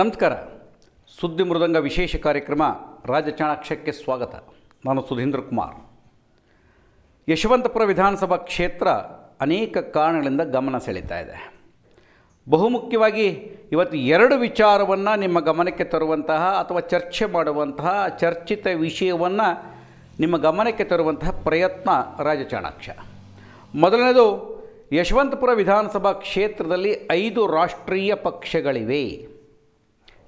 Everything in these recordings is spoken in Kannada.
ನಮಸ್ಕಾರ ಸುದ್ದಿ ಮೃದಂಗ ವಿಶೇಷ ಕಾರ್ಯಕ್ರಮ ಚಾಣಾಕ್ಷಕ್ಕೆ ಸ್ವಾಗತ ನಾನು ಸುಧೀಂದ್ರ ಕುಮಾರ್ ಯಶವಂತಪುರ ವಿಧಾನಸಭಾ ಕ್ಷೇತ್ರ ಅನೇಕ ಕಾರಣಗಳಿಂದ ಗಮನ ಸೆಳೀತಾ ಇದೆ ಬಹುಮುಖ್ಯವಾಗಿ ಇವತ್ತು ಎರಡು ವಿಚಾರವನ್ನು ನಿಮ್ಮ ಗಮನಕ್ಕೆ ತರುವಂತಹ ಅಥವಾ ಚರ್ಚೆ ಮಾಡುವಂತಹ ಚರ್ಚಿತ ವಿಷಯವನ್ನು ನಿಮ್ಮ ಗಮನಕ್ಕೆ ತರುವಂತಹ ಪ್ರಯತ್ನ ರಾಜಚಾಣಾಕ್ಷ ಮೊದಲನೇದು ಯಶವಂತಪುರ ವಿಧಾನಸಭಾ ಕ್ಷೇತ್ರದಲ್ಲಿ ಐದು ರಾಷ್ಟ್ರೀಯ ಪಕ್ಷಗಳಿವೆ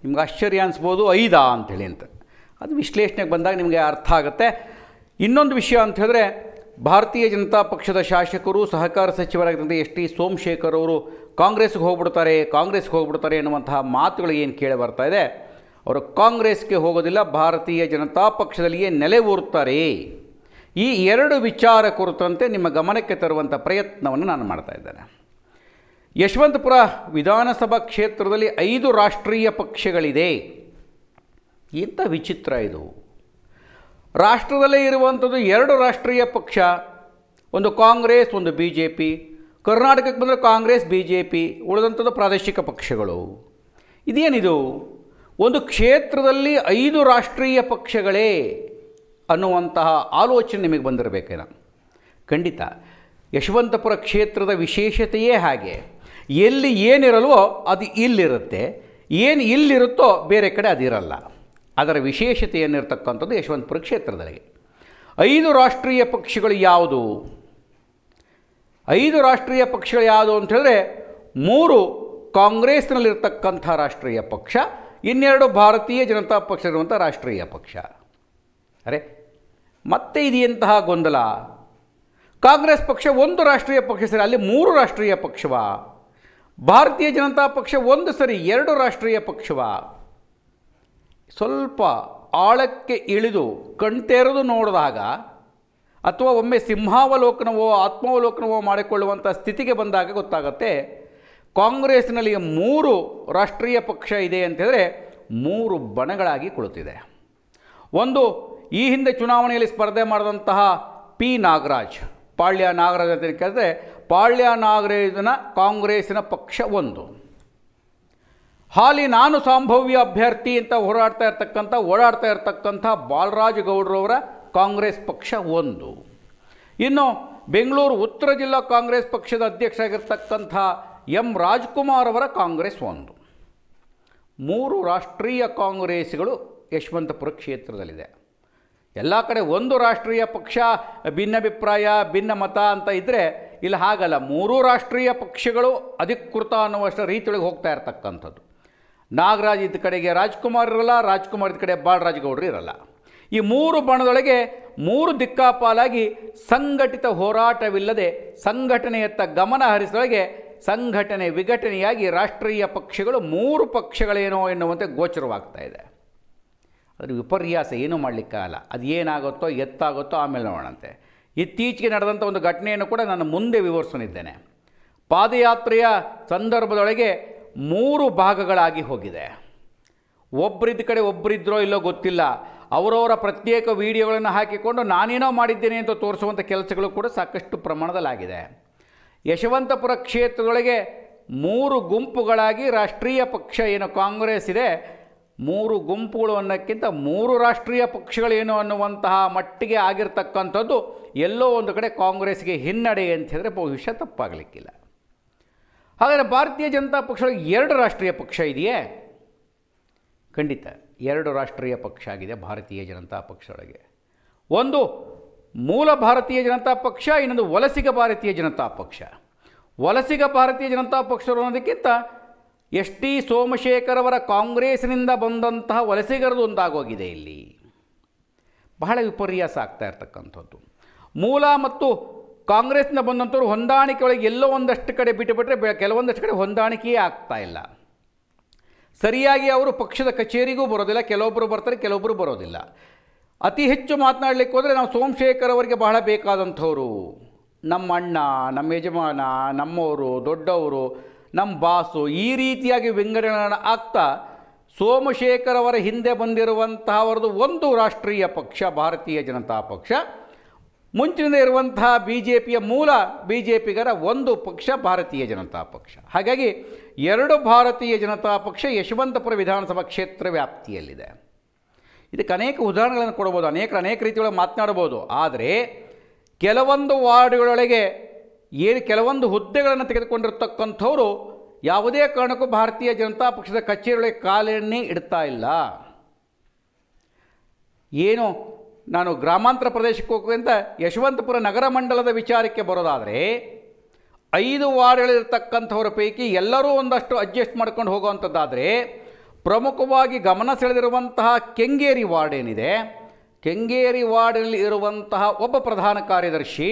ನಿಮ್ಗೆ ಆಶ್ಚರ್ಯ ಅನಿಸ್ಬೋದು ಐದಾ ಅಂಥೇಳಿ ಅಂತ ಅದು ವಿಶ್ಲೇಷಣೆಗೆ ಬಂದಾಗ ನಿಮಗೆ ಅರ್ಥ ಆಗುತ್ತೆ ಇನ್ನೊಂದು ವಿಷಯ ಅಂತ ಹೇಳಿದ್ರೆ ಭಾರತೀಯ ಜನತಾ ಪಕ್ಷದ ಶಾಸಕರು ಸಹಕಾರ ಸಚಿವರಾಗಿದ್ದಂತೆ ಎಸ್ ಟಿ ಸೋಮಶೇಖರ್ ಅವರು ಕಾಂಗ್ರೆಸ್ಗೆ ಹೋಗ್ಬಿಡ್ತಾರೆ ಕಾಂಗ್ರೆಸ್ಗೆ ಹೋಗ್ಬಿಡ್ತಾರೆ ಎನ್ನುವಂತಹ ಮಾತುಗಳು ಏನು ಕೇಳಿ ಬರ್ತಾ ಇದೆ ಅವರು ಕಾಂಗ್ರೆಸ್ಗೆ ಹೋಗೋದಿಲ್ಲ ಭಾರತೀಯ ಜನತಾ ಪಕ್ಷದಲ್ಲಿಯೇ ನೆಲೆ ಊರುತ್ತಾರೆ ಈ ಎರಡು ವಿಚಾರ ಕುರಿತಂತೆ ನಿಮ್ಮ ಗಮನಕ್ಕೆ ತರುವಂಥ ಪ್ರಯತ್ನವನ್ನು ನಾನು ಮಾಡ್ತಾ ಇದ್ದೇನೆ ಯಶವಂತಪುರ ವಿಧಾನಸಭಾ ಕ್ಷೇತ್ರದಲ್ಲಿ ಐದು ರಾಷ್ಟ್ರೀಯ ಪಕ್ಷಗಳಿದೆ ಇಂಥ ವಿಚಿತ್ರ ಇದು ರಾಷ್ಟ್ರದಲ್ಲೇ ಇರುವಂಥದ್ದು ಎರಡು ರಾಷ್ಟ್ರೀಯ ಪಕ್ಷ ಒಂದು ಕಾಂಗ್ರೆಸ್ ಒಂದು ಬಿ ಜೆ ಪಿ ಕರ್ನಾಟಕಕ್ಕೆ ಬಂದರೆ ಕಾಂಗ್ರೆಸ್ ಬಿ ಜೆ ಪಿ ಉಳಿದಂಥದ್ದು ಪ್ರಾದೇಶಿಕ ಪಕ್ಷಗಳು ಇದೇನಿದು ಒಂದು ಕ್ಷೇತ್ರದಲ್ಲಿ ಐದು ರಾಷ್ಟ್ರೀಯ ಪಕ್ಷಗಳೇ ಅನ್ನುವಂತಹ ಆಲೋಚನೆ ನಿಮಗೆ ಬಂದಿರಬೇಕೇನ ಖಂಡಿತ ಯಶವಂತಪುರ ಕ್ಷೇತ್ರದ ವಿಶೇಷತೆಯೇ ಹಾಗೆ ಎಲ್ಲಿ ಏನಿರಲ್ವೋ ಅದು ಇಲ್ಲಿರುತ್ತೆ ಏನು ಇಲ್ಲಿರುತ್ತೋ ಬೇರೆ ಕಡೆ ಅದಿರಲ್ಲ ಅದರ ವಿಶೇಷತೆ ಏನಿರತಕ್ಕಂಥದ್ದು ಯಶವಂತಪುರ ಕ್ಷೇತ್ರದಲ್ಲಿ ಐದು ರಾಷ್ಟ್ರೀಯ ಪಕ್ಷಿಗಳು ಯಾವುದು ಐದು ರಾಷ್ಟ್ರೀಯ ಪಕ್ಷಗಳು ಯಾವುದು ಅಂತ ಹೇಳಿದ್ರೆ ಮೂರು ಕಾಂಗ್ರೆಸ್ನಲ್ಲಿರ್ತಕ್ಕಂಥ ರಾಷ್ಟ್ರೀಯ ಪಕ್ಷ ಇನ್ನೆರಡು ಭಾರತೀಯ ಜನತಾ ಪಕ್ಷ ಇರುವಂಥ ರಾಷ್ಟ್ರೀಯ ಪಕ್ಷ ಅರೆ ಮತ್ತೆ ಇದು ಎಂತಹ ಗೊಂದಲ ಕಾಂಗ್ರೆಸ್ ಪಕ್ಷ ಒಂದು ರಾಷ್ಟ್ರೀಯ ಪಕ್ಷ ಸರಿ ಅಲ್ಲಿ ಮೂರು ರಾಷ್ಟ್ರೀಯ ಪಕ್ಷವಾ ಭಾರತೀಯ ಜನತಾ ಪಕ್ಷ ಒಂದು ಸರಿ ಎರಡು ರಾಷ್ಟ್ರೀಯ ಪಕ್ಷವ ಸ್ವಲ್ಪ ಆಳಕ್ಕೆ ಇಳಿದು ಕಣ್ತೆರೆದು ನೋಡಿದಾಗ ಅಥವಾ ಒಮ್ಮೆ ಸಿಂಹಾವಲೋಕನವೋ ಆತ್ಮಾವಲೋಕನವೋ ಮಾಡಿಕೊಳ್ಳುವಂಥ ಸ್ಥಿತಿಗೆ ಬಂದಾಗ ಗೊತ್ತಾಗತ್ತೆ ಕಾಂಗ್ರೆಸ್ನಲ್ಲಿ ಮೂರು ರಾಷ್ಟ್ರೀಯ ಪಕ್ಷ ಇದೆ ಅಂತ ಮೂರು ಬಣಗಳಾಗಿ ಕುಳಿತಿದೆ ಒಂದು ಈ ಹಿಂದೆ ಚುನಾವಣೆಯಲ್ಲಿ ಸ್ಪರ್ಧೆ ಮಾಡಿದಂತಹ ಪಿ ನಾಗರಾಜ್ ಪಾಳ್ಯ ನಾಗರಾಜ್ ಅಂತ ಕೇಳಿದ್ರೆ ಪಾಳ್ಯ ನಾಗರೇಜನ ಕಾಂಗ್ರೆಸ್ಸಿನ ಪಕ್ಷ ಒಂದು ಹಾಲಿ ನಾನು ಸಂಭವ್ಯ ಅಭ್ಯರ್ಥಿ ಅಂತ ಹೋರಾಡ್ತಾ ಇರ್ತಕ್ಕಂಥ ಓಡಾಡ್ತಾ ಇರ್ತಕ್ಕಂಥ ಬಾಲರಾಜ್ ಗೌಡ್ರವರ ಕಾಂಗ್ರೆಸ್ ಪಕ್ಷ ಒಂದು ಇನ್ನು ಬೆಂಗಳೂರು ಉತ್ತರ ಜಿಲ್ಲಾ ಕಾಂಗ್ರೆಸ್ ಪಕ್ಷದ ಅಧ್ಯಕ್ಷರಾಗಿರ್ತಕ್ಕಂಥ ಎಂ ರಾಜ್ಕುಮಾರ್ ಅವರ ಕಾಂಗ್ರೆಸ್ ಒಂದು ಮೂರು ರಾಷ್ಟ್ರೀಯ ಕಾಂಗ್ರೆಸ್ಗಳು ಯಶವಂತಪುರ ಕ್ಷೇತ್ರದಲ್ಲಿದೆ ಎಲ್ಲ ಕಡೆ ಒಂದು ರಾಷ್ಟ್ರೀಯ ಪಕ್ಷ ಭಿನ್ನಾಭಿಪ್ರಾಯ ಭಿನ್ನ ಮತ ಅಂತ ಇದ್ದರೆ ಇಲ್ಲ ಹಾಗಲ್ಲ ಮೂರೂ ರಾಷ್ಟ್ರೀಯ ಪಕ್ಷಗಳು ಅಧಿಕೃತ ಅನ್ನುವಷ್ಟು ರೀತಿಯೊಳಗೆ ಹೋಗ್ತಾ ಇರತಕ್ಕಂಥದ್ದು ನಾಗರಾಜ್ ಇದ್ದ ಕಡೆಗೆ ರಾಜ್ಕುಮಾರ್ ಇರಲ್ಲ ರಾಜ್ಕುಮಾರ್ ಇದ್ದ ಕಡೆ ಬಾಳರಾಜಗೌಡರು ಇರಲ್ಲ ಈ ಮೂರು ಬಣದೊಳಗೆ ಮೂರು ದಿಕ್ಕಾಪಾಲಾಗಿ ಸಂಘಟಿತ ಹೋರಾಟವಿಲ್ಲದೆ ಸಂಘಟನೆಯತ್ತ ಗಮನ ಹರಿಸೊಳಗೆ ಸಂಘಟನೆ ವಿಘಟನೆಯಾಗಿ ರಾಷ್ಟ್ರೀಯ ಪಕ್ಷಗಳು ಮೂರು ಪಕ್ಷಗಳೇನೋ ಎನ್ನುವಂತೆ ಗೋಚರವಾಗ್ತಾ ಇದೆ ಅದರ ವಿಪರ್ಯಾಸ ಏನೂ ಮಾಡಲಿಕ್ಕಾಗಲ್ಲ ಅದು ಏನಾಗುತ್ತೋ ಎತ್ತಾಗುತ್ತೋ ಆಮೇಲೆ ನೋಡೋಣಂತೆ ಇತ್ತೀಚೆಗೆ ನಡೆದಂಥ ಒಂದು ಘಟನೆಯನ್ನು ಕೂಡ ನಾನು ಮುಂದೆ ವಿವರಿಸಲಿದ್ದೇನೆ ಪಾದಯಾತ್ರೆಯ ಸಂದರ್ಭದೊಳಗೆ ಮೂರು ಭಾಗಗಳಾಗಿ ಹೋಗಿದೆ ಒಬ್ಬರಿದ್ದ ಕಡೆ ಒಬ್ಬರಿದ್ದರೋ ಇಲ್ಲೋ ಗೊತ್ತಿಲ್ಲ ಅವರವರ ಪ್ರತ್ಯೇಕ ವಿಡಿಯೋಗಳನ್ನು ಹಾಕಿಕೊಂಡು ನಾನೇನೋ ಮಾಡಿದ್ದೇನೆ ಅಂತ ತೋರಿಸುವಂಥ ಕೆಲಸಗಳು ಕೂಡ ಸಾಕಷ್ಟು ಪ್ರಮಾಣದಲ್ಲಾಗಿದೆ ಯಶವಂತಪುರ ಕ್ಷೇತ್ರದೊಳಗೆ ಮೂರು ಗುಂಪುಗಳಾಗಿ ರಾಷ್ಟ್ರೀಯ ಪಕ್ಷ ಏನು ಕಾಂಗ್ರೆಸ್ ಇದೆ ಮೂರು ಗುಂಪುಗಳು ಅನ್ನೋಕ್ಕಿಂತ ಮೂರು ರಾಷ್ಟ್ರೀಯ ಪಕ್ಷಗಳೇನು ಅನ್ನುವಂತಹ ಮಟ್ಟಿಗೆ ಆಗಿರ್ತಕ್ಕಂಥದ್ದು ಎಲ್ಲೋ ಒಂದು ಕಡೆ ಕಾಂಗ್ರೆಸ್ಗೆ ಹಿನ್ನಡೆ ಅಂತ ಹೇಳಿದರೆ ಬಹುಶಃ ತಪ್ಪಾಗಲಿಕ್ಕಿಲ್ಲ ಹಾಗಾದರೆ ಭಾರತೀಯ ಜನತಾ ಪಕ್ಷಗಳಿಗೆ ಎರಡು ರಾಷ್ಟ್ರೀಯ ಪಕ್ಷ ಇದೆಯೇ ಖಂಡಿತ ಎರಡು ರಾಷ್ಟ್ರೀಯ ಪಕ್ಷ ಆಗಿದೆ ಭಾರತೀಯ ಜನತಾ ಪಕ್ಷದೊಳಗೆ ಒಂದು ಮೂಲ ಭಾರತೀಯ ಜನತಾ ಪಕ್ಷ ಇನ್ನೊಂದು ವಲಸಿಗ ಭಾರತೀಯ ಜನತಾ ಪಕ್ಷ ವಲಸಿಗ ಭಾರತೀಯ ಜನತಾ ಪಕ್ಷ ಅನ್ನೋದಕ್ಕಿಂತ ಎಸ್ ಟಿ ಸೋಮಶೇಖರ್ ಅವರ ಕಾಂಗ್ರೆಸ್ನಿಂದ ಬಂದಂತಹ ವಲಸೆಗರದು ಒಂದಾಗೋಗಿದೆ ಇಲ್ಲಿ ಬಹಳ ವಿಪರ್ಯಾಸ ಆಗ್ತಾ ಇರ್ತಕ್ಕಂಥದ್ದು ಮೂಲ ಮತ್ತು ಕಾಂಗ್ರೆಸ್ನ ಬಂದಂಥವ್ರು ಹೊಂದಾಣಿಕೆ ಒಳಗೆ ಎಲ್ಲೋ ಒಂದಷ್ಟು ಕಡೆ ಬಿಟ್ಟುಬಿಟ್ರೆ ಕೆಲವೊಂದಷ್ಟು ಕಡೆ ಹೊಂದಾಣಿಕೆಯೇ ಆಗ್ತಾ ಇಲ್ಲ ಸರಿಯಾಗಿ ಅವರು ಪಕ್ಷದ ಕಚೇರಿಗೂ ಬರೋದಿಲ್ಲ ಕೆಲವೊಬ್ಬರು ಬರ್ತಾರೆ ಕೆಲವೊಬ್ಬರು ಬರೋದಿಲ್ಲ ಅತಿ ಹೆಚ್ಚು ಮಾತನಾಡಲಿಕ್ಕೆ ಹೋದರೆ ನಾವು ಸೋಮಶೇಖರ್ ಅವರಿಗೆ ಬಹಳ ಬೇಕಾದಂಥವರು ನಮ್ಮ ಅಣ್ಣ ನಮ್ಮ ಯಜಮಾನ ನಮ್ಮವರು ದೊಡ್ಡವರು ನಮ್ಮ ಬಾಸು ಈ ರೀತಿಯಾಗಿ ವಿಂಗಡಣೆ ಆಗ್ತಾ ಸೋಮಶೇಖರ್ ಅವರ ಹಿಂದೆ ಬಂದಿರುವಂತಹವರದು ಒಂದು ರಾಷ್ಟ್ರೀಯ ಪಕ್ಷ ಭಾರತೀಯ ಜನತಾ ಪಕ್ಷ ಮುಂಚಿನಿಂದ ಇರುವಂತಹ ಬಿ ಜೆ ಪಿಯ ಮೂಲ ಬಿ ಜೆ ಪಿಗರ ಒಂದು ಪಕ್ಷ ಭಾರತೀಯ ಜನತಾ ಪಕ್ಷ ಹಾಗಾಗಿ ಎರಡು ಭಾರತೀಯ ಜನತಾ ಪಕ್ಷ ಯಶವಂತಪುರ ವಿಧಾನಸಭಾ ಕ್ಷೇತ್ರ ವ್ಯಾಪ್ತಿಯಲ್ಲಿದೆ ಇದಕ್ಕೆ ಅನೇಕ ಉದಾಹರಣೆಗಳನ್ನು ಕೊಡ್ಬೋದು ಅನೇಕ ಅನೇಕ ರೀತಿಯೊಳಗೆ ಮಾತನಾಡ್ಬೋದು ಆದರೆ ಕೆಲವೊಂದು ವಾರ್ಡ್ಗಳೊಳಗೆ ಏನು ಕೆಲವೊಂದು ಹುದ್ದೆಗಳನ್ನು ತೆಗೆದುಕೊಂಡಿರ್ತಕ್ಕಂಥವರು ಯಾವುದೇ ಕಾರಣಕ್ಕೂ ಭಾರತೀಯ ಜನತಾ ಪಕ್ಷದ ಕಚೇರಿಗಳಿಗೆ ಕಾಲೆಣ್ಣೆ ಇಡ್ತಾ ಇಲ್ಲ ಏನು ನಾನು ಗ್ರಾಮಾಂತರ ಪ್ರದೇಶಕ್ಕೆ ಹೋಗುವಂಥ ಯಶವಂತಪುರ ನಗರ ಮಂಡಲದ ವಿಚಾರಕ್ಕೆ ಬರೋದಾದರೆ ಐದು ವಾರ್ಡ್ಗಳಿರ್ತಕ್ಕಂಥವ್ರ ಪೈಕಿ ಎಲ್ಲರೂ ಒಂದಷ್ಟು ಅಡ್ಜಸ್ಟ್ ಮಾಡ್ಕೊಂಡು ಹೋಗುವಂಥದ್ದಾದರೆ ಪ್ರಮುಖವಾಗಿ ಗಮನ ಸೆಳೆದಿರುವಂತಹ ಕೆಂಗೇರಿ ವಾರ್ಡ್ ಏನಿದೆ ಕೆಂಗೇರಿ ವಾರ್ಡಲ್ಲಿ ಇರುವಂತಹ ಒಬ್ಬ ಪ್ರಧಾನ ಕಾರ್ಯದರ್ಶಿ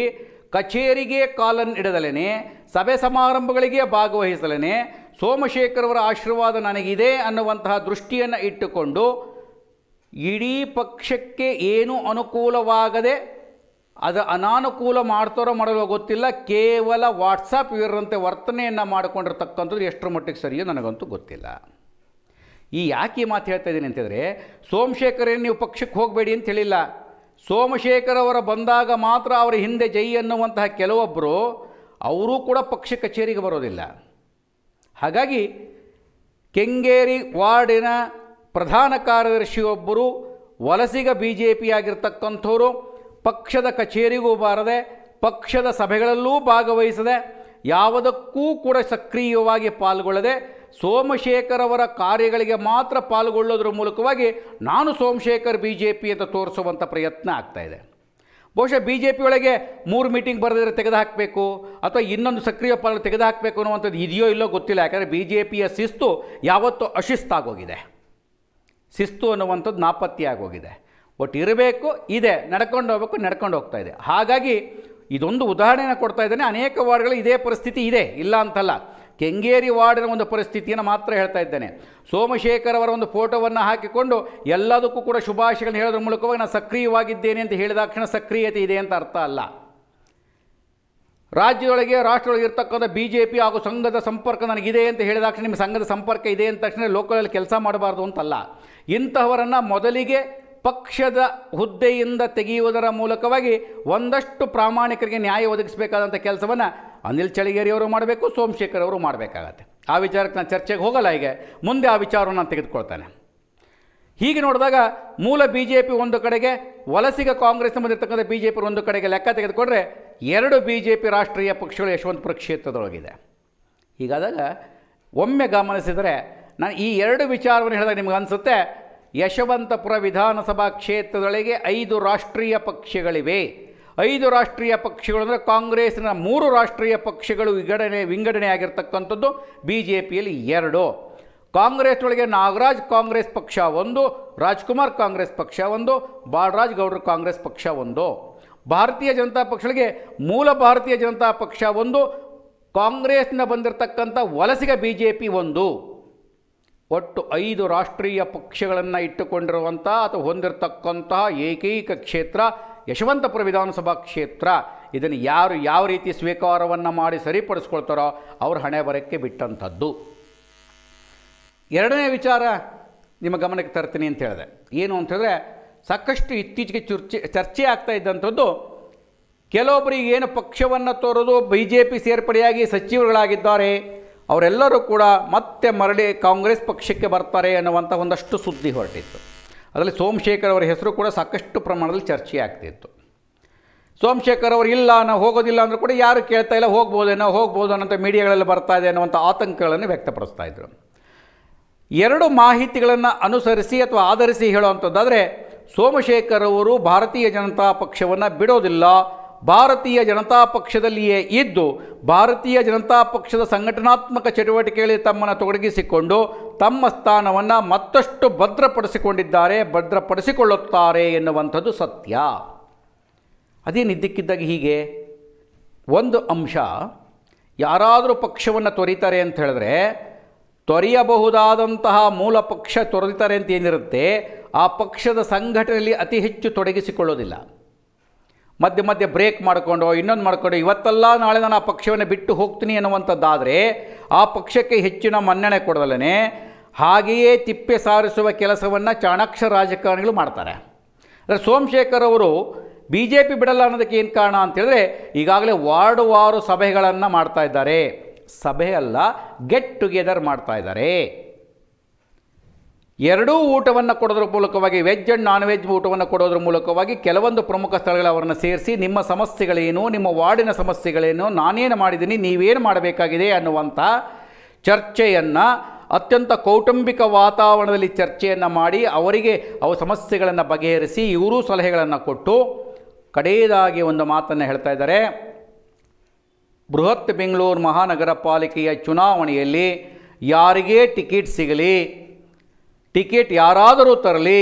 ಕಚೇರಿಗೆ ಕಾಲನ್ನು ಇಡದಲೇನೆ ಸಭೆ ಸಮಾರಂಭಗಳಿಗೆ ಭಾಗವಹಿಸಲೇನೆ ಸೋಮಶೇಖರವರ ಆಶೀರ್ವಾದ ನನಗಿದೆ ಅನ್ನುವಂತಹ ದೃಷ್ಟಿಯನ್ನು ಇಟ್ಟುಕೊಂಡು ಇಡೀ ಪಕ್ಷಕ್ಕೆ ಏನು ಅನುಕೂಲವಾಗದೆ ಅದು ಅನಾನುಕೂಲ ಮಾಡ್ತಾರೋ ಮಾಡಲು ಗೊತ್ತಿಲ್ಲ ಕೇವಲ ವಾಟ್ಸಪ್ ಇವರಂತೆ ವರ್ತನೆಯನ್ನು ಮಾಡಿಕೊಂಡಿರ್ತಕ್ಕಂಥದ್ದು ಎಷ್ಟರ ಮಟ್ಟಿಗೆ ಸರಿಯೋ ನನಗಂತೂ ಗೊತ್ತಿಲ್ಲ ಈ ಯಾಕೆ ಮಾತು ಹೇಳ್ತಾ ಇದ್ದೀನಿ ಅಂತಂದರೆ ಸೋಮಶೇಖರ್ ನೀವು ಪಕ್ಷಕ್ಕೆ ಹೋಗಬೇಡಿ ಅಂತ ಹೇಳಿಲ್ಲ ಸೋಮಶೇಖರ್ ಬಂದಾಗ ಮಾತ್ರ ಅವರ ಹಿಂದೆ ಜೈ ಅನ್ನುವಂತಹ ಕೆಲವೊಬ್ಬರು ಅವರೂ ಕೂಡ ಪಕ್ಷ ಕಚೇರಿಗೆ ಬರೋದಿಲ್ಲ ಹಾಗಾಗಿ ಕೆಂಗೇರಿ ವಾರ್ಡಿನ ಪ್ರಧಾನ ಕಾರ್ಯದರ್ಶಿಯೊಬ್ಬರು ವಲಸಿಗ ಬಿ ಜೆ ಪಿಯಾಗಿರ್ತಕ್ಕಂಥವರು ಪಕ್ಷದ ಕಚೇರಿಗೂ ಬಾರದೆ ಪಕ್ಷದ ಸಭೆಗಳಲ್ಲೂ ಭಾಗವಹಿಸದೆ ಯಾವುದಕ್ಕೂ ಕೂಡ ಸಕ್ರಿಯವಾಗಿ ಪಾಲ್ಗೊಳ್ಳದೆ ಸೋಮಶೇಖರ್ ಕಾರ್ಯಗಳಿಗೆ ಮಾತ್ರ ಪಾಲ್ಗೊಳ್ಳೋದ್ರ ಮೂಲಕವಾಗಿ ನಾನು ಸೋಮಶೇಖರ್ ಬಿ ಜೆ ಪಿ ಅಂತ ತೋರಿಸುವಂಥ ಪ್ರಯತ್ನ ಆಗ್ತಾಯಿದೆ ಬಹುಶಃ ಬಿ ಜೆ ಪಿಯೊಳಗೆ ಮೂರು ಮೀಟಿಂಗ್ ಬರೆದಿದ್ರೆ ತೆಗೆದುಹಾಕಬೇಕು ಅಥವಾ ಇನ್ನೊಂದು ಸಕ್ರಿಯ ಪಾಲು ತೆಗೆದುಹಾಕಬೇಕು ಅನ್ನುವಂಥದ್ದು ಇದೆಯೋ ಇಲ್ಲೋ ಗೊತ್ತಿಲ್ಲ ಯಾಕಂದರೆ ಬಿ ಜೆ ಪಿಯ ಶಿಸ್ತು ಯಾವತ್ತೂ ಅಶಿಸ್ತಾಗೋಗಿದೆ ಶಿಸ್ತು ಅನ್ನುವಂಥದ್ದು ನಾಪತ್ತೆಯಾಗೋಗಿದೆ ಒಟ್ಟು ಇರಬೇಕು ಇದೆ ನಡ್ಕೊಂಡು ಹೋಗ್ಬೇಕು ನಡ್ಕೊಂಡು ಹೋಗ್ತಾ ಇದೆ ಹಾಗಾಗಿ ಇದೊಂದು ಉದಾಹರಣೆಯನ್ನು ಕೊಡ್ತಾ ಇದ್ದೇನೆ ಅನೇಕ ವಾರ್ಡ್ಗಳು ಇದೇ ಪರಿಸ್ಥಿತಿ ಇದೆ ಇಲ್ಲ ಅಂತಲ್ಲ ಕೆಂಗೇರಿ ವಾರ್ಡಿನ ಒಂದು ಪರಿಸ್ಥಿತಿಯನ್ನು ಮಾತ್ರ ಹೇಳ್ತಾ ಇದ್ದೇನೆ ಸೋಮಶೇಖರ್ ಅವರ ಒಂದು ಫೋಟೋವನ್ನು ಹಾಕಿಕೊಂಡು ಎಲ್ಲದಕ್ಕೂ ಕೂಡ ಶುಭಾಶಯಗಳನ್ನು ಹೇಳೋದ್ರ ಮೂಲಕವಾಗಿ ನಾನು ಸಕ್ರಿಯವಾಗಿದ್ದೇನೆ ಅಂತ ಹೇಳಿದಾಕ್ಷಣ ಸಕ್ರಿಯತೆ ಇದೆ ಅಂತ ಅರ್ಥ ಅಲ್ಲ ರಾಜ್ಯದೊಳಗೆ ರಾಷ್ಟ್ರದೊಳಗೆ ಇರ್ತಕ್ಕಂಥ ಬಿ ಜೆ ಪಿ ಹಾಗೂ ಸಂಘದ ಸಂಪರ್ಕ ನನಗಿದೆ ಅಂತ ಹೇಳಿದಾಕ್ಷಣ ನಿಮ್ಮ ಸಂಘದ ಸಂಪರ್ಕ ಇದೆ ಅಂದ ತಕ್ಷಣ ಲೋಕಲಲ್ಲಿ ಕೆಲಸ ಮಾಡಬಾರ್ದು ಅಂತಲ್ಲ ಇಂತಹವರನ್ನು ಮೊದಲಿಗೆ ಪಕ್ಷದ ಹುದ್ದೆಯಿಂದ ತೆಗೆಯುವುದರ ಮೂಲಕವಾಗಿ ಒಂದಷ್ಟು ಪ್ರಾಮಾಣಿಕರಿಗೆ ನ್ಯಾಯ ಒದಗಿಸಬೇಕಾದಂಥ ಕೆಲಸವನ್ನು ಅನಿಲ್ ಅವರು ಮಾಡಬೇಕು ಸೋಮಶೇಖರ್ ಅವರು ಮಾಡಬೇಕಾಗತ್ತೆ ಆ ವಿಚಾರಕ್ಕೆ ನಾನು ಚರ್ಚೆಗೆ ಹೋಗಲ್ಲ ಹೀಗೆ ಮುಂದೆ ಆ ವಿಚಾರವನ್ನು ನಾನು ತೆಗೆದುಕೊಳ್ತಾನೆ ಹೀಗೆ ನೋಡಿದಾಗ ಮೂಲ ಬಿ ಜೆ ಪಿ ಒಂದು ಕಡೆಗೆ ವಲಸಿಗ ಕಾಂಗ್ರೆಸ್ನ ಬಂದಿರತಕ್ಕಂಥ ಬಿ ಜೆ ಪಿ ಒಂದು ಕಡೆಗೆ ಲೆಕ್ಕ ತೆಗೆದುಕೊಂಡ್ರೆ ಎರಡು ಬಿ ಜೆ ಪಿ ರಾಷ್ಟ್ರೀಯ ಪಕ್ಷಗಳು ಯಶವಂತಪುರ ಕ್ಷೇತ್ರದೊಳಗಿದೆ ಹೀಗಾದಾಗ ಒಮ್ಮೆ ಗಮನಿಸಿದರೆ ನಾನು ಈ ಎರಡು ವಿಚಾರವನ್ನು ಹೇಳಿದಾಗ ನಿಮ್ಗೆ ಅನಿಸುತ್ತೆ ಯಶವಂತಪುರ ವಿಧಾನಸಭಾ ಕ್ಷೇತ್ರದೊಳಗೆ ಐದು ರಾಷ್ಟ್ರೀಯ ಪಕ್ಷಗಳಿವೆ ಐದು ರಾಷ್ಟ್ರೀಯ ಪಕ್ಷಗಳು ಅಂದರೆ ಕಾಂಗ್ರೆಸ್ನ ಮೂರು ರಾಷ್ಟ್ರೀಯ ಪಕ್ಷಗಳು ವಿಂಗಡಣೆ ವಿಂಗಡಣೆ ಆಗಿರ್ತಕ್ಕಂಥದ್ದು ಬಿ ಜೆ ಪಿಯಲ್ಲಿ ಎರಡು ಕಾಂಗ್ರೆಸ್ನೊಳಗೆ ನಾಗರಾಜ್ ಕಾಂಗ್ರೆಸ್ ಪಕ್ಷ ಒಂದು ರಾಜ್ಕುಮಾರ್ ಕಾಂಗ್ರೆಸ್ ಪಕ್ಷ ಒಂದು ಬಾಲರಾಜ್ ಗೌಡರ್ ಕಾಂಗ್ರೆಸ್ ಪಕ್ಷ ಒಂದು ಭಾರತೀಯ ಜನತಾ ಪಕ್ಷಗಳಿಗೆ ಮೂಲ ಭಾರತೀಯ ಜನತಾ ಪಕ್ಷ ಒಂದು ಕಾಂಗ್ರೆಸ್ನ ಬಂದಿರತಕ್ಕಂಥ ವಲಸಿಗ ಬಿ ಜೆ ಪಿ ಒಂದು ಒಟ್ಟು ಐದು ರಾಷ್ಟ್ರೀಯ ಪಕ್ಷಗಳನ್ನು ಇಟ್ಟುಕೊಂಡಿರುವಂಥ ಅಥವಾ ಹೊಂದಿರತಕ್ಕಂತಹ ಏಕೈಕ ಕ್ಷೇತ್ರ ಯಶವಂತಪುರ ವಿಧಾನಸಭಾ ಕ್ಷೇತ್ರ ಇದನ್ನು ಯಾರು ಯಾವ ರೀತಿ ಸ್ವೀಕಾರವನ್ನು ಮಾಡಿ ಸರಿಪಡಿಸ್ಕೊಳ್ತಾರೋ ಅವ್ರ ಹಣೆ ಬರಕ್ಕೆ ಬಿಟ್ಟಂಥದ್ದು ಎರಡನೇ ವಿಚಾರ ನಿಮ್ಮ ಗಮನಕ್ಕೆ ತರ್ತೀನಿ ಅಂತ ಹೇಳಿದೆ ಏನು ಅಂತ ಹೇಳಿದ್ರೆ ಸಾಕಷ್ಟು ಇತ್ತೀಚೆಗೆ ಚರ್ಚೆ ಚರ್ಚೆ ಆಗ್ತಾ ಇದ್ದಂಥದ್ದು ಕೆಲವೊಬ್ಬರಿಗೆ ಏನು ಪಕ್ಷವನ್ನು ತೋರೋದು ಬಿ ಜೆ ಪಿ ಸೇರ್ಪಡೆಯಾಗಿ ಸಚಿವರುಗಳಾಗಿದ್ದಾರೆ ಅವರೆಲ್ಲರೂ ಕೂಡ ಮತ್ತೆ ಮರಳಿ ಕಾಂಗ್ರೆಸ್ ಪಕ್ಷಕ್ಕೆ ಬರ್ತಾರೆ ಅನ್ನುವಂಥ ಒಂದಷ್ಟು ಸುದ್ದಿ ಹೊರಟಿತ್ತು ಅದರಲ್ಲಿ ಸೋಮಶೇಖರ್ ಅವರ ಹೆಸರು ಕೂಡ ಸಾಕಷ್ಟು ಪ್ರಮಾಣದಲ್ಲಿ ಚರ್ಚೆ ಆಗ್ತಿತ್ತು ಸೋಮಶೇಖರ್ ಅವರು ಇಲ್ಲ ನಾವು ಹೋಗೋದಿಲ್ಲ ಅಂದರೂ ಕೂಡ ಯಾರು ಕೇಳ್ತಾ ಇಲ್ಲ ಹೋಗ್ಬೋದೇನೋ ಹೋಗ್ಬೋದು ಅನ್ನೋಂಥ ಮೀಡಿಯಾಗಳಲ್ಲಿ ಬರ್ತಾ ಇದೆ ಅನ್ನುವಂಥ ಆತಂಕಗಳನ್ನು ವ್ಯಕ್ತಪಡಿಸ್ತಾ ಇದ್ದರು ಎರಡು ಮಾಹಿತಿಗಳನ್ನು ಅನುಸರಿಸಿ ಅಥವಾ ಆಧರಿಸಿ ಹೇಳುವಂಥದ್ದಾದರೆ ಸೋಮಶೇಖರ್ ಅವರು ಭಾರತೀಯ ಜನತಾ ಪಕ್ಷವನ್ನು ಬಿಡೋದಿಲ್ಲ ಭಾರತೀಯ ಜನತಾ ಪಕ್ಷದಲ್ಲಿಯೇ ಇದ್ದು ಭಾರತೀಯ ಜನತಾ ಪಕ್ಷದ ಸಂಘಟನಾತ್ಮಕ ಚಟುವಟಿಕೆಯಲ್ಲಿ ತಮ್ಮನ್ನು ತೊಡಗಿಸಿಕೊಂಡು ತಮ್ಮ ಸ್ಥಾನವನ್ನು ಮತ್ತಷ್ಟು ಭದ್ರಪಡಿಸಿಕೊಂಡಿದ್ದಾರೆ ಭದ್ರಪಡಿಸಿಕೊಳ್ಳುತ್ತಾರೆ ಎನ್ನುವಂಥದ್ದು ಸತ್ಯ ಅದೇನಿದ್ದಕ್ಕಿದ್ದಾಗ ಹೀಗೆ ಒಂದು ಅಂಶ ಯಾರಾದರೂ ಪಕ್ಷವನ್ನು ತೊರೀತಾರೆ ಅಂತ ಹೇಳಿದ್ರೆ ತೊರೆಯಬಹುದಾದಂತಹ ಮೂಲ ಪಕ್ಷ ತೊರೆದಿದ್ದಾರೆ ಅಂತ ಏನಿರುತ್ತೆ ಆ ಪಕ್ಷದ ಸಂಘಟನೆಯಲ್ಲಿ ಅತಿ ಹೆಚ್ಚು ತೊಡಗಿಸಿಕೊಳ್ಳೋದಿಲ್ಲ ಮಧ್ಯೆ ಮಧ್ಯೆ ಬ್ರೇಕ್ ಮಾಡಿಕೊಂಡು ಇನ್ನೊಂದು ಮಾಡಿಕೊಂಡು ಇವತ್ತೆಲ್ಲ ನಾಳೆ ನಾನು ಆ ಪಕ್ಷವನ್ನು ಬಿಟ್ಟು ಹೋಗ್ತೀನಿ ಅನ್ನುವಂಥದ್ದಾದರೆ ಆ ಪಕ್ಷಕ್ಕೆ ಹೆಚ್ಚಿನ ಮನ್ನಣೆ ಕೊಡದಲ್ಲೇ ಹಾಗೆಯೇ ತಿಪ್ಪೆ ಸಾರಿಸುವ ಕೆಲಸವನ್ನು ಚಾಣಾಕ್ಷ ರಾಜಕಾರಣಿಗಳು ಮಾಡ್ತಾರೆ ಅಂದರೆ ಸೋಮಶೇಖರ್ ಅವರು ಬಿ ಜೆ ಪಿ ಬಿಡಲ್ಲ ಅನ್ನೋದಕ್ಕೆ ಏನು ಕಾರಣ ಅಂತೇಳಿದ್ರೆ ಈಗಾಗಲೇ ವಾರ್ಡ್ ವಾರು ಸಭೆಗಳನ್ನು ಮಾಡ್ತಾ ಇದ್ದಾರೆ ಸಭೆ ಅಲ್ಲ ಗೆಟ್ ಟುಗೆದರ್ ಮಾಡ್ತಾ ಇದ್ದಾರೆ ಎರಡೂ ಊಟವನ್ನು ಕೊಡೋದ್ರ ಮೂಲಕವಾಗಿ ವೆಜ್ ಆ್ಯಂಡ್ ನಾನ್ ವೆಜ್ ಊಟವನ್ನು ಕೊಡೋದ್ರ ಮೂಲಕವಾಗಿ ಕೆಲವೊಂದು ಪ್ರಮುಖ ಸ್ಥಳಗಳ ಅವರನ್ನು ಸೇರಿಸಿ ನಿಮ್ಮ ಸಮಸ್ಯೆಗಳೇನು ನಿಮ್ಮ ವಾರ್ಡಿನ ಸಮಸ್ಯೆಗಳೇನು ನಾನೇನು ಮಾಡಿದ್ದೀನಿ ನೀವೇನು ಮಾಡಬೇಕಾಗಿದೆ ಅನ್ನುವಂಥ ಚರ್ಚೆಯನ್ನು ಅತ್ಯಂತ ಕೌಟುಂಬಿಕ ವಾತಾವರಣದಲ್ಲಿ ಚರ್ಚೆಯನ್ನು ಮಾಡಿ ಅವರಿಗೆ ಅವ ಸಮಸ್ಯೆಗಳನ್ನು ಬಗೆಹರಿಸಿ ಇವರೂ ಸಲಹೆಗಳನ್ನು ಕೊಟ್ಟು ಕಡೆಯದಾಗಿ ಒಂದು ಮಾತನ್ನು ಹೇಳ್ತಾ ಇದ್ದಾರೆ ಬೃಹತ್ ಬೆಂಗಳೂರು ಮಹಾನಗರ ಪಾಲಿಕೆಯ ಚುನಾವಣೆಯಲ್ಲಿ ಯಾರಿಗೇ ಟಿಕೆಟ್ ಸಿಗಲಿ ಟಿಕೆಟ್ ಯಾರಾದರೂ ತರಲಿ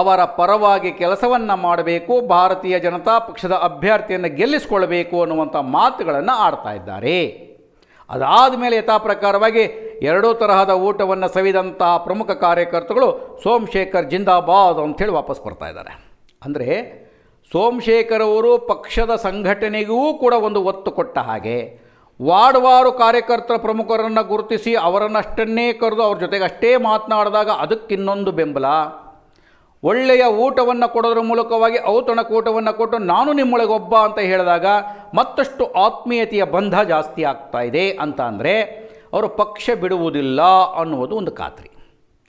ಅವರ ಪರವಾಗಿ ಕೆಲಸವನ್ನು ಮಾಡಬೇಕು ಭಾರತೀಯ ಜನತಾ ಪಕ್ಷದ ಅಭ್ಯರ್ಥಿಯನ್ನು ಗೆಲ್ಲಿಸಿಕೊಳ್ಳಬೇಕು ಅನ್ನುವಂಥ ಮಾತುಗಳನ್ನು ಆಡ್ತಾ ಇದ್ದಾರೆ ಅದಾದ ಮೇಲೆ ಯಥಾ ಪ್ರಕಾರವಾಗಿ ಎರಡೂ ತರಹದ ಊಟವನ್ನು ಸವಿದಂತಹ ಪ್ರಮುಖ ಕಾರ್ಯಕರ್ತಗಳು ಸೋಮಶೇಖರ್ ಜಿಂದಾಬಾದ್ ಅಂಥೇಳಿ ವಾಪಸ್ ಬರ್ತಾ ಇದ್ದಾರೆ ಅಂದರೆ ಸೋಮಶೇಖರ್ ಅವರು ಪಕ್ಷದ ಸಂಘಟನೆಗೂ ಕೂಡ ಒಂದು ಒತ್ತು ಕೊಟ್ಟ ಹಾಗೆ ವಾರ್ಡ್ವಾರು ಕಾರ್ಯಕರ್ತರ ಪ್ರಮುಖರನ್ನು ಗುರುತಿಸಿ ಅವರನ್ನಷ್ಟನ್ನೇ ಕರೆದು ಅವ್ರ ಜೊತೆಗೆ ಅಷ್ಟೇ ಮಾತನಾಡಿದಾಗ ಅದಕ್ಕಿನ್ನೊಂದು ಬೆಂಬಲ ಒಳ್ಳೆಯ ಊಟವನ್ನು ಕೊಡೋದ್ರ ಮೂಲಕವಾಗಿ ಔತಣಕೂಟವನ್ನು ಕೊಟ್ಟು ನಾನು ನಿಮ್ಮೊಳಗೊಬ್ಬ ಅಂತ ಹೇಳಿದಾಗ ಮತ್ತಷ್ಟು ಆತ್ಮೀಯತೆಯ ಬಂಧ ಜಾಸ್ತಿ ಆಗ್ತಾ ಇದೆ ಅಂತ ಅಂದರೆ ಅವರು ಪಕ್ಷ ಬಿಡುವುದಿಲ್ಲ ಅನ್ನುವುದು ಒಂದು ಖಾತ್ರಿ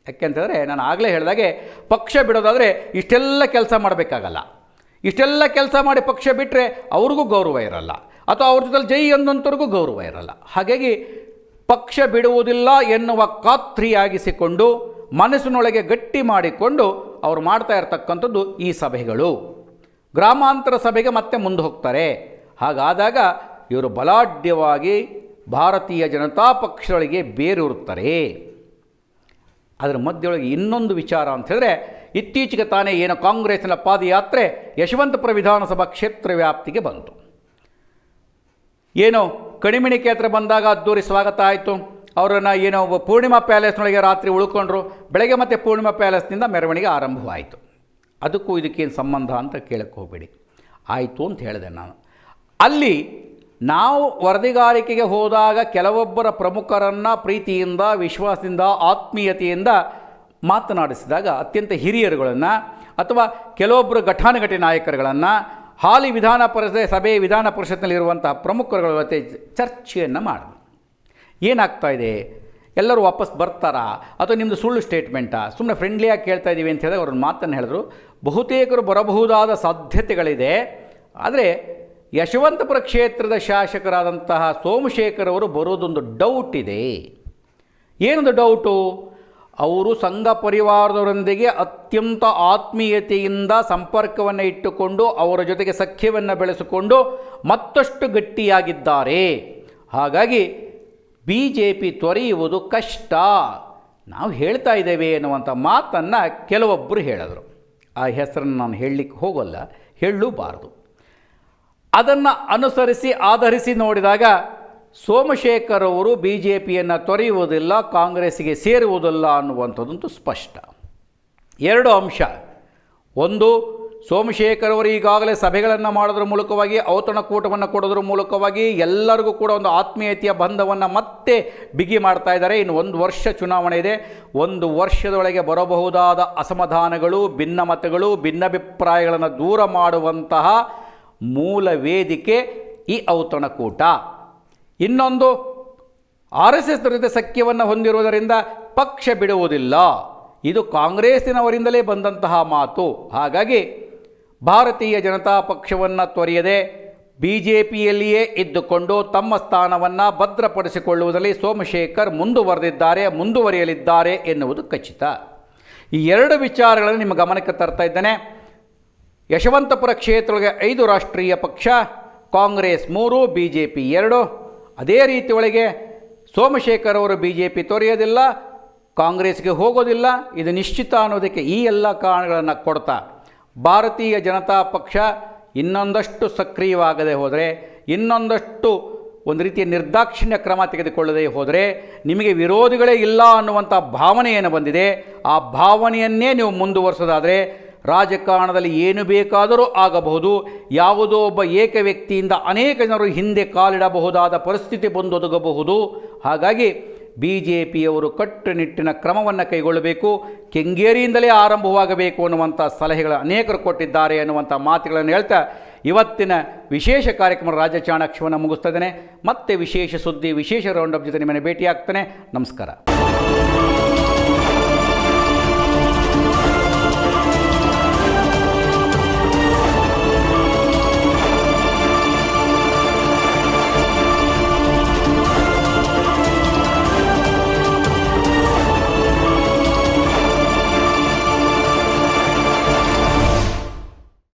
ಯಾಕೆಂತಂದರೆ ನಾನು ಆಗಲೇ ಹೇಳಿದಾಗೆ ಪಕ್ಷ ಬಿಡೋದಾದರೆ ಇಷ್ಟೆಲ್ಲ ಕೆಲಸ ಮಾಡಬೇಕಾಗಲ್ಲ ಇಷ್ಟೆಲ್ಲ ಕೆಲಸ ಮಾಡಿ ಪಕ್ಷ ಬಿಟ್ಟರೆ ಅವ್ರಿಗೂ ಗೌರವ ಇರಲ್ಲ ಅಥವಾ ಅವ್ರ ಜೊತೆಲಿ ಜೈ ಎಂದಂಥವ್ರಿಗೂ ಗೌರವ ಇರಲ್ಲ ಹಾಗಾಗಿ ಪಕ್ಷ ಬಿಡುವುದಿಲ್ಲ ಎನ್ನುವ ಖಾತ್ರಿಯಾಗಿಸಿಕೊಂಡು ಮನಸ್ಸಿನೊಳಗೆ ಗಟ್ಟಿ ಮಾಡಿಕೊಂಡು ಅವರು ಮಾಡ್ತಾ ಇರತಕ್ಕಂಥದ್ದು ಈ ಸಭೆಗಳು ಗ್ರಾಮಾಂತರ ಸಭೆಗೆ ಮತ್ತೆ ಮುಂದೆ ಹೋಗ್ತಾರೆ ಹಾಗಾದಾಗ ಇವರು ಬಲಾಢ್ಯವಾಗಿ ಭಾರತೀಯ ಜನತಾ ಪಕ್ಷಗಳಿಗೆ ಬೇರೂರುತ್ತಾರೆ ಅದರ ಮಧ್ಯೊಳಗೆ ಇನ್ನೊಂದು ವಿಚಾರ ಅಂತ ಹೇಳಿದ್ರೆ ಇತ್ತೀಚೆಗೆ ತಾನೇ ಏನು ಕಾಂಗ್ರೆಸ್ನ ಪಾದಯಾತ್ರೆ ಯಶವಂತಪುರ ವಿಧಾನಸಭಾ ಕ್ಷೇತ್ರ ವ್ಯಾಪ್ತಿಗೆ ಬಂತು ಏನೋ ಕಣಿಮಿಣಿಕೇತ್ರ ಹತ್ರ ಬಂದಾಗ ಅದ್ದೂರಿ ಸ್ವಾಗತ ಆಯಿತು ಅವರನ್ನು ಏನೋ ಪೂರ್ಣಿಮಾ ಪ್ಯಾಲೇಸ್ನೊಳಗೆ ರಾತ್ರಿ ಉಳ್ಕೊಂಡ್ರು ಬೆಳಗ್ಗೆ ಮತ್ತೆ ಪೂರ್ಣಿಮಾ ಪ್ಯಾಲೇಸ್ನಿಂದ ಮೆರವಣಿಗೆ ಆರಂಭವಾಯಿತು ಅದಕ್ಕೂ ಇದಕ್ಕೇನು ಸಂಬಂಧ ಅಂತ ಕೇಳಕ್ಕೆ ಹೋಗಬೇಡಿ ಆಯಿತು ಅಂತ ಹೇಳಿದೆ ನಾನು ಅಲ್ಲಿ ನಾವು ವರದಿಗಾರಿಕೆಗೆ ಹೋದಾಗ ಕೆಲವೊಬ್ಬರ ಪ್ರಮುಖರನ್ನು ಪ್ರೀತಿಯಿಂದ ವಿಶ್ವಾಸದಿಂದ ಆತ್ಮೀಯತೆಯಿಂದ ಮಾತನಾಡಿಸಿದಾಗ ಅತ್ಯಂತ ಹಿರಿಯರುಗಳನ್ನು ಅಥವಾ ಕೆಲವೊಬ್ಬರು ಘಟಾನುಘಟಿ ನಾಯಕರುಗಳನ್ನು ಹಾಲಿ ವಿಧಾನ ಪರಿಷತ್ ಸಭೆ ವಿಧಾನ ಪರಿಷತ್ನಲ್ಲಿರುವಂಥ ಪ್ರಮುಖರುಗಳ ಜೊತೆ ಚರ್ಚೆಯನ್ನು ಮಾಡಿದ್ರು ಏನಾಗ್ತಾ ಇದೆ ಎಲ್ಲರೂ ವಾಪಸ್ ಬರ್ತಾರಾ ಅಥವಾ ನಿಮ್ಮದು ಸುಳ್ಳು ಸ್ಟೇಟ್ಮೆಂಟಾ ಸುಮ್ಮನೆ ಫ್ರೆಂಡ್ಲಿಯಾಗಿ ಕೇಳ್ತಾ ಇದ್ದೀವಿ ಅಂತ ಹೇಳಿ ಅವ್ರ ಮಾತನ್ನು ಹೇಳಿದ್ರು ಬಹುತೇಕರು ಬರಬಹುದಾದ ಸಾಧ್ಯತೆಗಳಿದೆ ಆದರೆ ಯಶವಂತಪುರ ಕ್ಷೇತ್ರದ ಶಾಸಕರಾದಂತಹ ಸೋಮಶೇಖರ್ ಅವರು ಬರೋದೊಂದು ಡೌಟ್ ಇದೆ ಏನೊಂದು ಡೌಟು ಅವರು ಸಂಘ ಪರಿವಾರದವರೊಂದಿಗೆ ಅತ್ಯಂತ ಆತ್ಮೀಯತೆಯಿಂದ ಸಂಪರ್ಕವನ್ನು ಇಟ್ಟುಕೊಂಡು ಅವರ ಜೊತೆಗೆ ಸಖ್ಯವನ್ನು ಬೆಳೆಸಿಕೊಂಡು ಮತ್ತಷ್ಟು ಗಟ್ಟಿಯಾಗಿದ್ದಾರೆ ಹಾಗಾಗಿ ಬಿ ಜೆ ಪಿ ತೊರೆಯುವುದು ಕಷ್ಟ ನಾವು ಹೇಳ್ತಾ ಇದ್ದೇವೆ ಎನ್ನುವಂಥ ಮಾತನ್ನು ಕೆಲವೊಬ್ಬರು ಹೇಳಿದರು ಆ ಹೆಸರನ್ನು ನಾನು ಹೇಳಲಿಕ್ಕೆ ಹೋಗಲ್ಲ ಹೇಳಲೂಬಾರದು ಅದನ್ನು ಅನುಸರಿಸಿ ಆಧರಿಸಿ ನೋಡಿದಾಗ ಸೋಮಶೇಖರ್ ಅವರು ಬಿ ಜೆ ಪಿಯನ್ನು ತೊರೆಯುವುದಿಲ್ಲ ಕಾಂಗ್ರೆಸ್ಗೆ ಸೇರುವುದಿಲ್ಲ ಅನ್ನುವಂಥದ್ದಂತೂ ಸ್ಪಷ್ಟ ಎರಡು ಅಂಶ ಒಂದು ಸೋಮಶೇಖರ್ ಅವರು ಈಗಾಗಲೇ ಸಭೆಗಳನ್ನು ಮಾಡೋದ್ರ ಮೂಲಕವಾಗಿ ಔತಣಕೂಟವನ್ನು ಕೊಡೋದ್ರ ಮೂಲಕವಾಗಿ ಎಲ್ಲರಿಗೂ ಕೂಡ ಒಂದು ಆತ್ಮೀಯತೆಯ ಬಂಧವನ್ನು ಮತ್ತೆ ಬಿಗಿ ಮಾಡ್ತಾ ಇದ್ದಾರೆ ಇನ್ನು ಒಂದು ವರ್ಷ ಚುನಾವಣೆ ಇದೆ ಒಂದು ವರ್ಷದೊಳಗೆ ಬರಬಹುದಾದ ಅಸಮಾಧಾನಗಳು ಭಿನ್ನಮತಗಳು ಭಿನ್ನಾಭಿಪ್ರಾಯಗಳನ್ನು ದೂರ ಮಾಡುವಂತಹ ಮೂಲ ವೇದಿಕೆ ಈ ಔತಣಕೂಟ ಇನ್ನೊಂದು ಆರ್ ಎಸ್ ಎಸ್ ಜೊತೆ ಸಖ್ಯವನ್ನು ಹೊಂದಿರುವುದರಿಂದ ಪಕ್ಷ ಬಿಡುವುದಿಲ್ಲ ಇದು ಕಾಂಗ್ರೆಸ್ಸಿನವರಿಂದಲೇ ಬಂದಂತಹ ಮಾತು ಹಾಗಾಗಿ ಭಾರತೀಯ ಜನತಾ ಪಕ್ಷವನ್ನು ತೊರೆಯದೆ ಬಿ ಜೆ ಪಿಯಲ್ಲಿಯೇ ಇದ್ದುಕೊಂಡು ತಮ್ಮ ಸ್ಥಾನವನ್ನು ಭದ್ರಪಡಿಸಿಕೊಳ್ಳುವುದರಲ್ಲಿ ಸೋಮಶೇಖರ್ ಮುಂದುವರೆದಿದ್ದಾರೆ ಮುಂದುವರಿಯಲಿದ್ದಾರೆ ಎನ್ನುವುದು ಖಚಿತ ಈ ಎರಡು ವಿಚಾರಗಳನ್ನು ನಿಮ್ಮ ಗಮನಕ್ಕೆ ತರ್ತಾ ಇದ್ದೇನೆ ಯಶವಂತಪುರ ಕ್ಷೇತ್ರಗಳಿಗೆ ಐದು ರಾಷ್ಟ್ರೀಯ ಪಕ್ಷ ಕಾಂಗ್ರೆಸ್ ಮೂರು ಬಿ ಜೆ ಪಿ ಎರಡು ಅದೇ ರೀತಿ ಒಳಗೆ ಸೋಮಶೇಖರ್ ಅವರು ಬಿ ಜೆ ಪಿ ತೊರೆಯೋದಿಲ್ಲ ಕಾಂಗ್ರೆಸ್ಗೆ ಹೋಗೋದಿಲ್ಲ ಇದು ನಿಶ್ಚಿತ ಅನ್ನೋದಕ್ಕೆ ಈ ಎಲ್ಲ ಕಾರಣಗಳನ್ನು ಕೊಡ್ತಾ ಭಾರತೀಯ ಜನತಾ ಪಕ್ಷ ಇನ್ನೊಂದಷ್ಟು ಸಕ್ರಿಯವಾಗದೆ ಹೋದರೆ ಇನ್ನೊಂದಷ್ಟು ಒಂದು ರೀತಿಯ ನಿರ್ದಾಕ್ಷಿಣ್ಯ ಕ್ರಮ ತೆಗೆದುಕೊಳ್ಳದೆ ಹೋದರೆ ನಿಮಗೆ ವಿರೋಧಿಗಳೇ ಇಲ್ಲ ಅನ್ನುವಂಥ ಭಾವನೆ ಏನು ಬಂದಿದೆ ಆ ಭಾವನೆಯನ್ನೇ ನೀವು ಮುಂದುವರಿಸೋದಾದರೆ ರಾಜಕಾರಣದಲ್ಲಿ ಏನು ಬೇಕಾದರೂ ಆಗಬಹುದು ಯಾವುದೋ ಒಬ್ಬ ಏಕ ವ್ಯಕ್ತಿಯಿಂದ ಅನೇಕ ಜನರು ಹಿಂದೆ ಕಾಲಿಡಬಹುದಾದ ಪರಿಸ್ಥಿತಿ ಬಂದೊದಗಬಹುದು ಹಾಗಾಗಿ ಬಿ ಜೆ ಪಿಯವರು ಕಟ್ಟುನಿಟ್ಟಿನ ಕ್ರಮವನ್ನು ಕೈಗೊಳ್ಳಬೇಕು ಕೆಂಗೇರಿಯಿಂದಲೇ ಆರಂಭವಾಗಬೇಕು ಅನ್ನುವಂಥ ಸಲಹೆಗಳು ಅನೇಕರು ಕೊಟ್ಟಿದ್ದಾರೆ ಎನ್ನುವಂಥ ಮಾತುಗಳನ್ನು ಹೇಳ್ತಾ ಇವತ್ತಿನ ವಿಶೇಷ ಕಾರ್ಯಕ್ರಮ ರಾಜ್ಯ ಚಾಣಾಕ್ಷವನ್ನು ಮುಗಿಸ್ತಾ ಇದ್ದೇನೆ ಮತ್ತೆ ವಿಶೇಷ ಸುದ್ದಿ ವಿಶೇಷ ರೌಂಡಪ್ ಜೊತೆ ನಿಮ್ಮನ್ನು ಭೇಟಿಯಾಗ್ತಾನೆ ನಮಸ್ಕಾರ